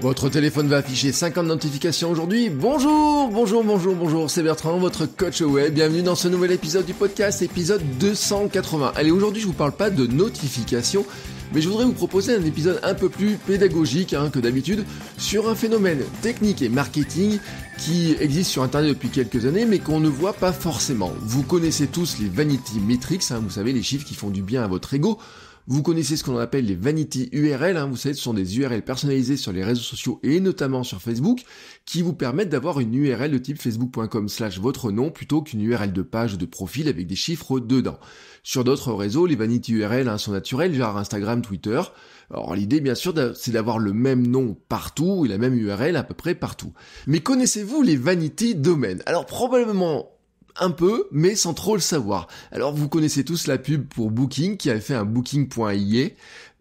Votre téléphone va afficher 50 notifications aujourd'hui. Bonjour, bonjour, bonjour, bonjour, c'est Bertrand, votre coach web. Bienvenue dans ce nouvel épisode du podcast, épisode 280. Allez, aujourd'hui, je vous parle pas de notifications, mais je voudrais vous proposer un épisode un peu plus pédagogique hein, que d'habitude sur un phénomène technique et marketing qui existe sur Internet depuis quelques années, mais qu'on ne voit pas forcément. Vous connaissez tous les vanity metrics, hein, vous savez, les chiffres qui font du bien à votre ego. Vous connaissez ce qu'on appelle les vanity URL, hein. vous savez, ce sont des URL personnalisées sur les réseaux sociaux et notamment sur Facebook, qui vous permettent d'avoir une URL de type facebook.com slash votre nom plutôt qu'une URL de page ou de profil avec des chiffres dedans. Sur d'autres réseaux, les vanity URL hein, sont naturelles, genre Instagram, Twitter. Alors l'idée, bien sûr, c'est d'avoir le même nom partout et la même URL à peu près partout. Mais connaissez-vous les vanity domaines Alors probablement un peu, mais sans trop le savoir. Alors vous connaissez tous la pub pour Booking qui avait fait un booking.ie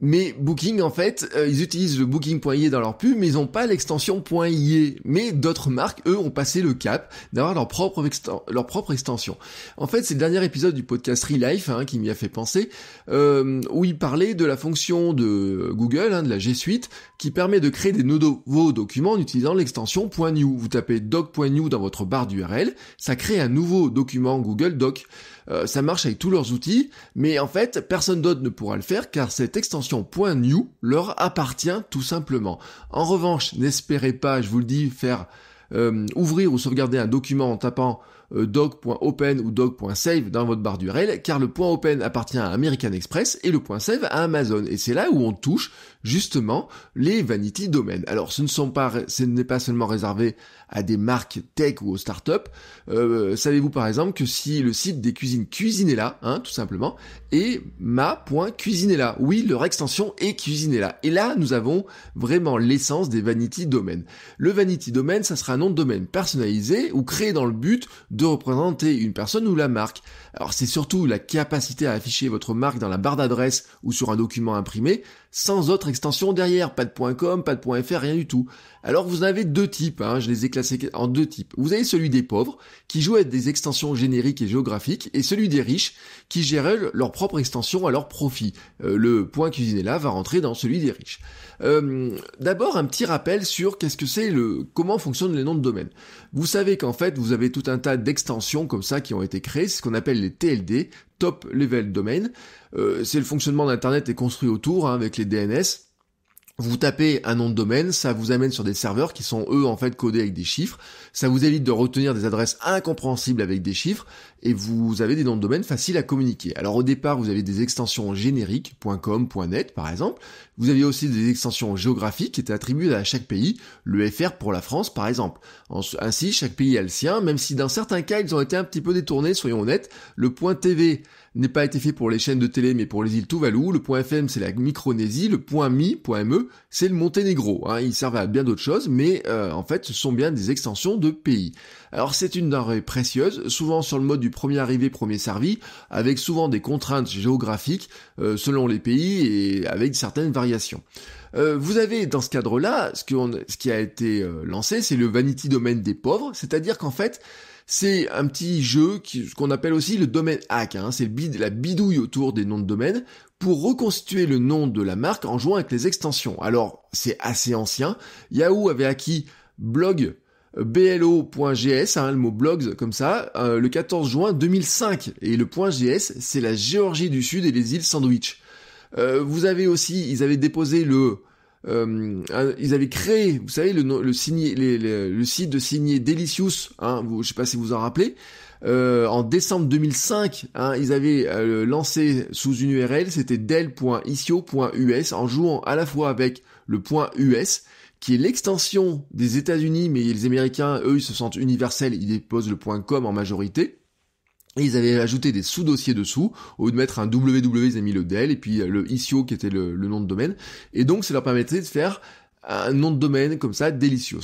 mais Booking, en fait, euh, ils utilisent le Booking.ie dans leur pub, mais ils n'ont pas l'extension .ie. Mais d'autres marques, eux, ont passé le cap d'avoir leur propre, leur propre extension. En fait, c'est le dernier épisode du podcast Relife hein, qui m'y a fait penser, euh, où il parlait de la fonction de Google, hein, de la G Suite, qui permet de créer des nouveaux documents en utilisant l'extension .new. Vous tapez doc.new dans votre barre d'URL, ça crée un nouveau document Google Doc. Euh, ça marche avec tous leurs outils, mais en fait, personne d'autre ne pourra le faire car cette extension .new leur appartient tout simplement. En revanche, n'espérez pas, je vous le dis, faire euh, ouvrir ou sauvegarder un document en tapant euh, doc.open ou doc.save dans votre barre d'URL, car le point .open appartient à American Express et le point .save à Amazon. Et c'est là où on touche justement les vanity domaines. Alors ce ne sont pas, ce n'est pas seulement réservé à des marques tech ou aux startups. Euh, savez-vous par exemple que si le site des cuisines Cuisinella, hein, tout simplement, est ma.cuisinella, oui, leur extension est Cuisinella. Et là, nous avons vraiment l'essence des vanity domaines. Le vanity domain, ça sera un nom de domaine personnalisé ou créé dans le but de représenter une personne ou la marque. Alors c'est surtout la capacité à afficher votre marque dans la barre d'adresse ou sur un document imprimé, sans autre extension derrière, pas de .com, pas de .fr, rien du tout. Alors vous en avez deux types, hein. je les ai classés en deux types. Vous avez celui des pauvres, qui jouent avec des extensions génériques et géographiques, et celui des riches, qui gèrent leur propre extension à leur profit. Euh, le point cuisiné là va rentrer dans celui des riches. Euh, d'abord un petit rappel sur qu'est-ce que c'est le comment fonctionnent les noms de domaine. Vous savez qu'en fait, vous avez tout un tas d'extensions comme ça qui ont été créées, ce qu'on appelle les TLD, Top Level Domain. Euh, c'est le fonctionnement d'Internet est construit autour hein, avec les DNS. Vous tapez un nom de domaine, ça vous amène sur des serveurs qui sont eux en fait codés avec des chiffres, ça vous évite de retenir des adresses incompréhensibles avec des chiffres, et vous avez des noms de domaines faciles à communiquer. Alors au départ, vous avez des extensions génériques, .com, .net par exemple. Vous avez aussi des extensions géographiques qui étaient attribuées à chaque pays, le FR pour la France par exemple. Ainsi, chaque pays a le sien, même si dans certains cas, ils ont été un petit peu détournés, soyons honnêtes. Le point .tv n'est pas été fait pour les chaînes de télé, mais pour les îles Tuvalu. Le .fm, c'est la Micronésie. Le .mi, .me, c'est le Monténégro. Hein. ils servent à bien d'autres choses, mais euh, en fait, ce sont bien des extensions de pays. Alors c'est une denrée précieuse, souvent sur le mode du premier arrivé, premier servi, avec souvent des contraintes géographiques euh, selon les pays et avec certaines variations. Euh, vous avez dans ce cadre-là, ce, ce, qui a été euh, lancé, c'est le Vanity Domain des pauvres, c'est-à-dire qu'en fait, c'est un petit jeu qui, ce qu'on appelle aussi le domaine hack, hein, c'est bid, la bidouille autour des noms de domaine pour reconstituer le nom de la marque en jouant avec les extensions. Alors, c'est assez ancien. Yahoo avait acquis blog blo.gs, hein, le mot blogs comme ça, euh, le 14 juin 2005. Et le point .gs, c'est la Géorgie du Sud et les îles Sandwich. Euh, vous avez aussi, ils avaient déposé le... Euh, ils avaient créé, vous savez, le, le site de signer Delicious, hein, ne je sais pas si vous en rappelez, en décembre 2005, hein, ils avaient lancé sous une URL, c'était del.icio.us, en jouant à la fois avec le point .us, qui est l'extension des États-Unis, mais les Américains, eux, ils se sentent universels, ils déposent le .com en majorité. Et ils avaient ajouté des sous-dossiers dessous, au lieu de mettre un www, e, ils avaient mis le DEL, et puis euh, le ICIO qui était le, nom de domaine. Et donc, ça leur permettait de faire un nom de domaine comme ça, délicieux.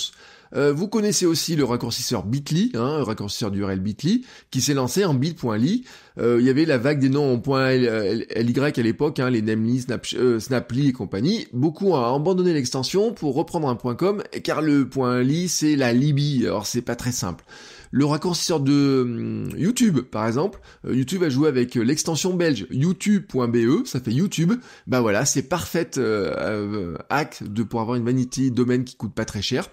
Euh, vous connaissez aussi le raccourcisseur Bitly, hein, le raccourcisseur du Bitly, qui s'est lancé en bit.ly. Euh, il y avait la vague des noms en .ly à l'époque, hein, les Namely, euh, Snaply et compagnie. Beaucoup ont abandonné l'extension pour reprendre un point .com, car le .ly c'est la Libye, alors c'est pas très simple. Le raccourcisseur de hum, YouTube, par exemple, euh, YouTube a joué avec l'extension belge youtube.be, ça fait YouTube. Bah voilà, c'est parfait hack de pour avoir une vanity domaine qui coûte pas très cher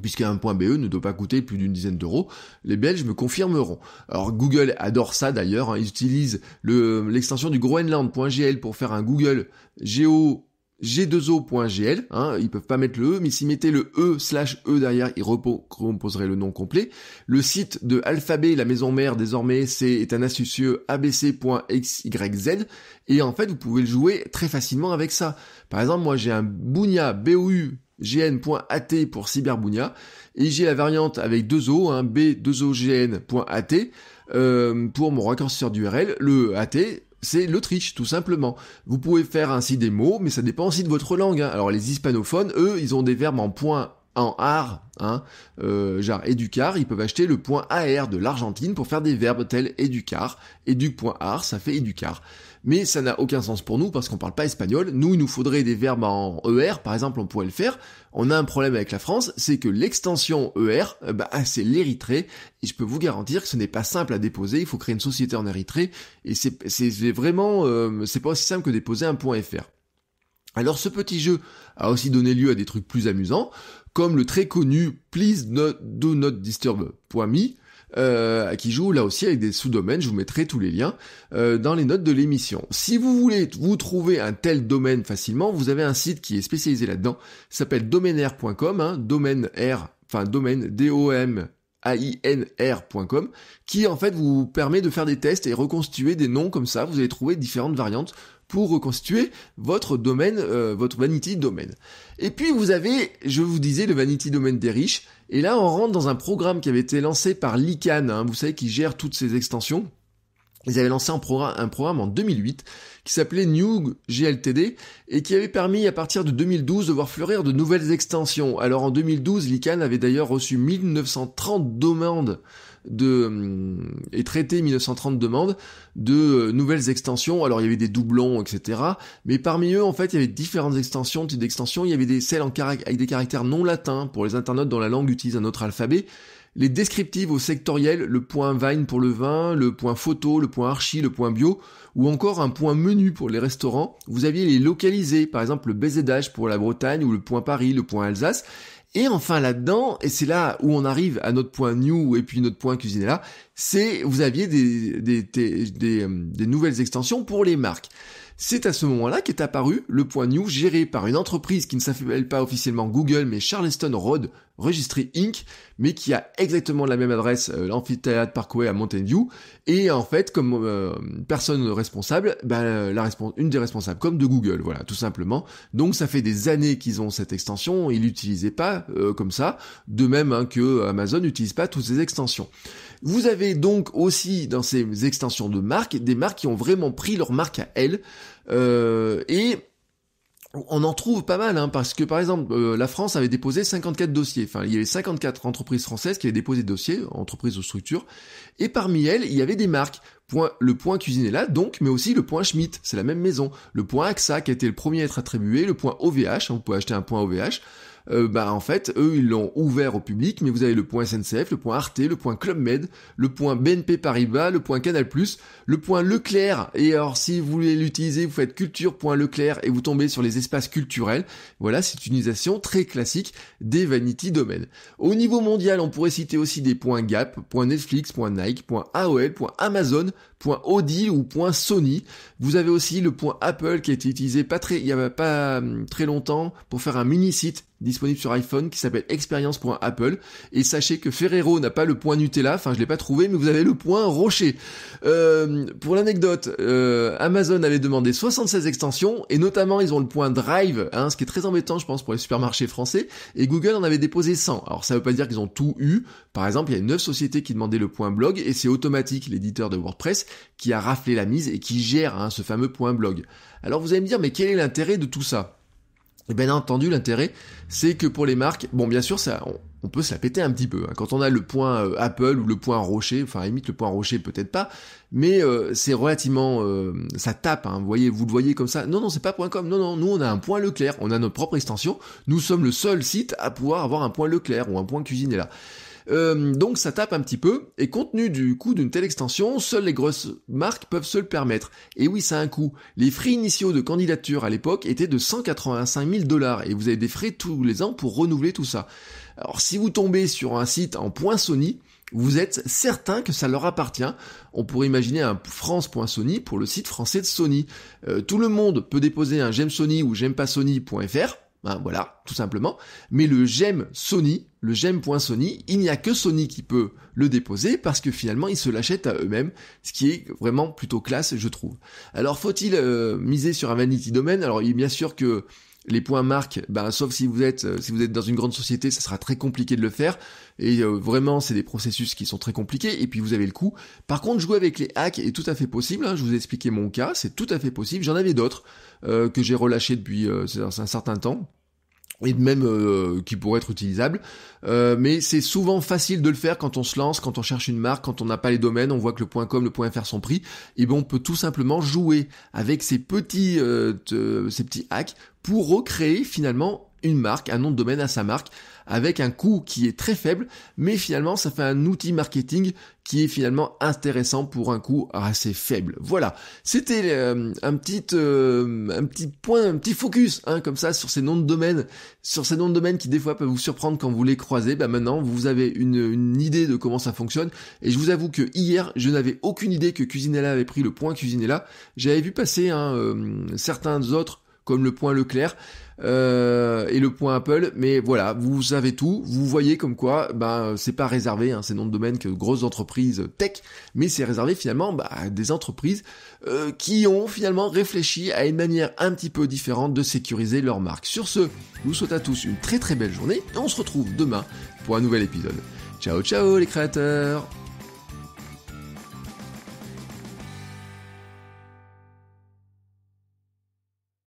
puisqu'un point BE ne doit pas coûter plus d'une dizaine d'euros, les Belges me confirmeront. Alors Google adore ça d'ailleurs, hein. ils utilisent l'extension du Groenland.gl pour faire un Google g2o.gl, hein, ils peuvent pas mettre le E, mais s'ils mettaient le E slash E derrière, ils recomposeraient le nom complet. Le site de Alphabet, la maison mère désormais, c'est, un astucieux abc.xyz, et en fait, vous pouvez le jouer très facilement avec ça. Par exemple, moi j'ai un Bounia, b gn.at pour cyberbunia, et j'ai la variante avec deux O, hein, b2ogn.at, euh, pour mon raccourcisseur d'URL, le AT, c'est l'Autriche, tout simplement. Vous pouvez faire ainsi des mots, mais ça dépend aussi de votre langue. Hein. Alors les hispanophones, eux, ils ont des verbes en point en art, hein, euh, genre éducar, ils peuvent acheter le point AR de l'Argentine pour faire des verbes tels éducar, éduc.ar, ça fait éducar. Mais ça n'a aucun sens pour nous parce qu'on parle pas espagnol. Nous, il nous faudrait des verbes en ER, par exemple, on pourrait le faire. On a un problème avec la France, c'est que l'extension ER, c'est l'Érythrée, et je peux vous garantir que ce n'est pas simple à déposer, il faut créer une société en Érythrée, et c'est vraiment, euh, c'est pas aussi simple que déposer un point FR. Alors ce petit jeu a aussi donné lieu à des trucs plus amusants, comme le très connu Please Do Not Disturb.me, euh, qui joue là aussi avec des sous-domaines, je vous mettrai tous les liens euh, dans les notes de l'émission. Si vous voulez vous trouver un tel domaine facilement, vous avez un site qui est spécialisé là-dedans, s'appelle domainair.com, hein, domaine R, enfin domaine D-O-M AINR.com, qui en fait vous permet de faire des tests et reconstituer des noms comme ça. Vous allez trouver différentes variantes pour reconstituer votre domaine, euh, votre vanity domain. Et puis vous avez, je vous disais, le vanity domain des riches. Et là, on rentre dans un programme qui avait été lancé par l'ICAN hein. vous savez, qui gère toutes ces extensions ils avaient lancé un, programme, en 2008 qui s'appelait New GLTD et qui avait permis à partir de 2012 de voir fleurir de nouvelles extensions. Alors en 2012, l'ICANN avait d'ailleurs reçu 1930 demandes de hum, et traité 1930 demandes de euh, nouvelles extensions. Alors il y avait des doublons, etc. Mais parmi eux, en fait, il y avait différentes extensions, types d'extensions. Il y avait des celles avec des caractères non latins pour les internautes dont la langue utilise un autre alphabet. Les descriptives au sectoriel, le point vine pour le vin, le point photo, le point archi, le point bio, ou encore un point menu pour les restaurants. Vous aviez les localisés, par exemple le BZH pour la Bretagne ou le point Paris, le point Alsace. Et enfin là-dedans, et c'est là où on arrive à notre point new et puis notre point cuisinella, c'est vous aviez des, des, euh, des, nouvelles extensions pour les marques. C'est à ce moment-là qu'est apparu le point new géré par une entreprise qui ne s'appelle pas officiellement Google mais Charleston Road Registry Inc., mais qui a exactement la même adresse, euh, l'amphithéâtre Parkway à Mountain View. Et en fait, comme euh, personne responsable, ben, la une des responsables, comme de Google, voilà, tout simplement. Donc ça fait des années qu'ils ont cette extension, ils l'utilisaient pas comme ça, de même hein, que Amazon n'utilise pas toutes ces extensions. Vous avez donc aussi dans ces extensions de marque des marques qui ont vraiment pris leur marque à elles, et on en trouve pas mal, hein, parce que par exemple, euh, la France avait déposé 54 dossiers. Enfin, il y avait 54 entreprises françaises qui avaient déposé des dossiers, entreprises ou structures, et parmi elles, il y avait des marques. le point Cuisinella, donc, mais aussi le point Schmitt, c'est la même maison. Le point AXA qui a été le premier à être attribué, le point OVH, on peut acheter un point OVH, euh, bah en fait, eux, ils l'ont ouvert au public, mais vous avez le point SNCF, le point Arte, le point Club Med, le point BNP Paribas, le point Canal+, le point Leclerc, et alors si vous voulez l'utiliser, vous faites culture.leclerc et vous tombez sur les espaces culturels. Voilà, c'est une utilisation très classique des vanity domaines. Au niveau mondial, on pourrait citer aussi des points Gap, point Netflix, point Nike, point AOL, point Amazon, point Audi ou point Sony. Vous avez aussi le point Apple qui a été utilisé pas très, il y a pas hum, très longtemps pour faire un mini site disponible sur iPhone qui s'appelle experience.apple. Et sachez que Ferrero n'a pas le point Nutella, enfin je l'ai pas trouvé, mais vous avez le point Rocher. Euh, pour l'anecdote, euh, Amazon avait demandé 76 extensions, et notamment ils ont le point Drive, hein, ce qui est très embêtant je pense pour les supermarchés français, et Google en avait déposé 100. Alors ça veut pas dire qu'ils ont tout eu, par exemple il y a neuf sociétés qui demandait le point blog, et c'est automatique l'éditeur de WordPress, qui a raflé la mise et qui gère hein, ce fameux point blog. Alors vous allez me dire, mais quel est l'intérêt de tout ça et eh bien entendu, l'intérêt, c'est que pour les marques, bon bien sûr, ça, on, peut se la péter un petit peu. Hein. Quand on a le point euh, Apple ou le point Rocher, enfin limite le point Rocher peut-être pas, mais euh, c'est relativement, euh, ça tape. Hein. vous voyez, vous le voyez comme ça. Non non, c'est pas .com. Non non, nous on a un point Leclerc, on a notre propre extension. Nous sommes le seul site à pouvoir avoir un point Leclerc ou un point là. Euh, donc ça tape un petit peu, et compte tenu du coût d'une telle extension, seules les grosses marques peuvent se le permettre. Et oui, ça a un coût. Les frais initiaux de candidature à l'époque étaient de 185 000 dollars, et vous avez des frais tous les ans pour renouveler tout ça. Alors si vous tombez sur un site en point Sony, vous êtes certain que ça leur appartient. On pourrait imaginer un france.sony pour le site français de Sony. Euh, tout le monde peut déposer un j'aime Sony ou j'aime pas Sony.fr Hein, voilà, tout simplement. Mais le j'aime Sony, le .sony il n'y a que Sony qui peut le déposer parce que finalement ils se l'achètent à eux-mêmes, ce qui est vraiment plutôt classe, je trouve. Alors faut-il euh, miser sur un vanity domain Alors il est bien sûr que les points marques, bah, sauf si vous êtes euh, si vous êtes dans une grande société, ça sera très compliqué de le faire. Et euh, vraiment, c'est des processus qui sont très compliqués. Et puis vous avez le coup. Par contre, jouer avec les hacks est tout à fait possible. Hein, je vous ai expliqué mon cas, c'est tout à fait possible. J'en avais d'autres que j'ai relâchés depuis un certain temps et même euh, qui pourrait être utilisable. Euh, mais c'est souvent facile de le faire quand on se lance, quand on cherche une marque, quand on n'a pas les domaines, on voit que le .com, le .fr sont pris, et bon, on peut tout simplement jouer avec ces petits, euh, ces petits hacks pour recréer finalement une marque, un nom de domaine à sa marque, avec un coût qui est très faible, mais finalement ça fait un outil marketing qui est finalement intéressant pour un coût assez faible. Voilà, c'était euh, un petit euh, un petit point, un petit focus hein, comme ça sur ces noms de domaine, sur ces noms de domaine qui des fois peuvent vous surprendre quand vous les croisez. Bah, maintenant vous avez une, idée de comment ça fonctionne. Et je vous avoue que hier je n'avais aucune idée que Cuisinella avait pris le point Cuisinella. J'avais vu passer hein, euh, certains autres comme le point Leclerc euh, et le point Apple. Mais voilà, vous savez tout. Vous voyez comme quoi, ben c'est pas réservé, hein, c'est de domaine que grosses entreprises tech, mais c'est réservé finalement bah, à des entreprises euh, qui ont finalement réfléchi à une manière un petit peu différente de sécuriser leur marque. Sur ce, je vous souhaite à tous une très très belle journée et on se retrouve demain pour un nouvel épisode. Ciao ciao les créateurs